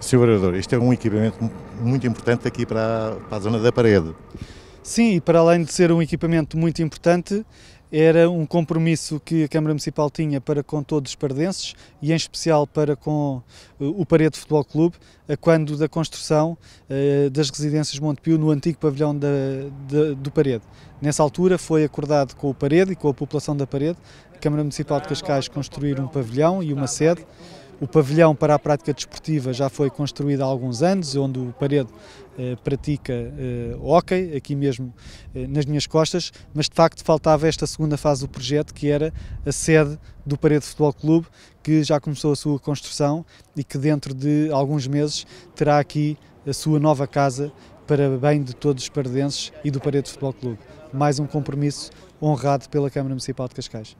Sr. Vereador, isto é um equipamento muito importante aqui para, para a zona da parede. Sim, e para além de ser um equipamento muito importante, era um compromisso que a Câmara Municipal tinha para com todos os pardenses e em especial para com eh, o Parede Futebol Clube, quando da construção eh, das residências Montepio no antigo pavilhão da, da, do Parede. Nessa altura foi acordado com o Parede e com a população da Parede, a Câmara Municipal de Cascais construir um pavilhão e uma sede o pavilhão para a prática desportiva já foi construído há alguns anos, onde o Parede eh, pratica eh, hockey, aqui mesmo eh, nas minhas costas, mas de facto faltava esta segunda fase do projeto, que era a sede do Parede Futebol Clube, que já começou a sua construção e que dentro de alguns meses terá aqui a sua nova casa para bem de todos os paredenses e do Parede Futebol Clube. Mais um compromisso honrado pela Câmara Municipal de Cascais.